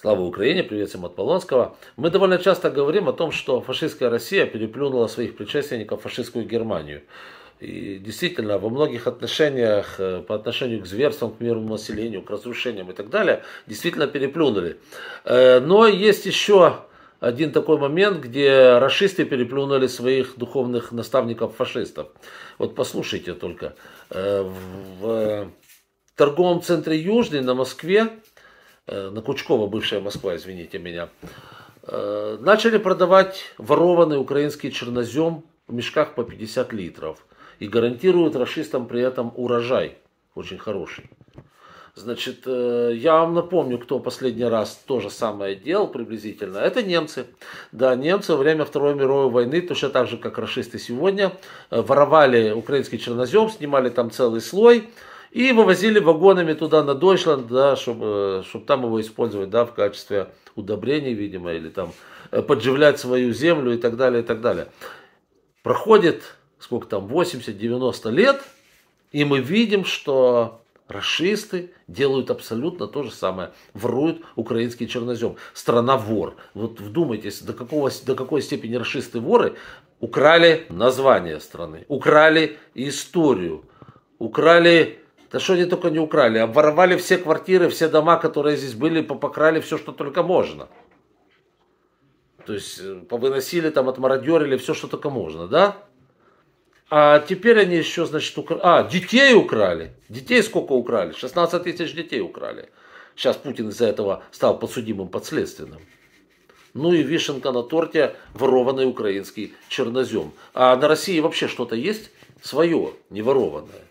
Слава Украине, привет всем от Полонского. Мы довольно часто говорим о том, что фашистская Россия переплюнула своих предшественников фашистскую Германию. И действительно, во многих отношениях, э, по отношению к зверствам, к мирному населению, к разрушениям и так далее, действительно переплюнули. Э, но есть еще один такой момент, где расисты переплюнули своих духовных наставников-фашистов. Вот послушайте только. Э, в торговом центре Южный на Москве Э, на Кучкова, бывшая Москва, извините меня, э, начали продавать ворованный украинский чернозем в мешках по 50 литров и гарантируют расистам при этом урожай очень хороший. Значит, э, я вам напомню, кто последний раз то же самое делал приблизительно. Это немцы. Да, немцы во время Второй мировой войны, точно так же, как расисты сегодня, воровали украинский чернозем, снимали там целый слой, и вывозили вагонами туда, на Дойчланд, да, чтобы, чтобы там его использовать, да, в качестве удобрений, видимо, или там э, подживлять свою землю и так далее, и так далее. Проходит, сколько там, 80-90 лет, и мы видим, что Расисты делают абсолютно то же самое. Вруют украинский чернозем. Страна вор. Вот вдумайтесь, до, какого, до какой степени расисты воры украли название страны, украли историю, украли да что они только не украли. Обворовали все квартиры, все дома, которые здесь были, покрали все, что только можно. То есть э, повыносили там, отмародерили все, что только можно, да? А теперь они еще, значит, украли. А, детей украли. Детей сколько украли? 16 тысяч детей украли. Сейчас Путин из-за этого стал подсудимым подследственным. Ну и вишенка на торте – ворованный украинский чернозем. А на России вообще что-то есть свое, неворованное?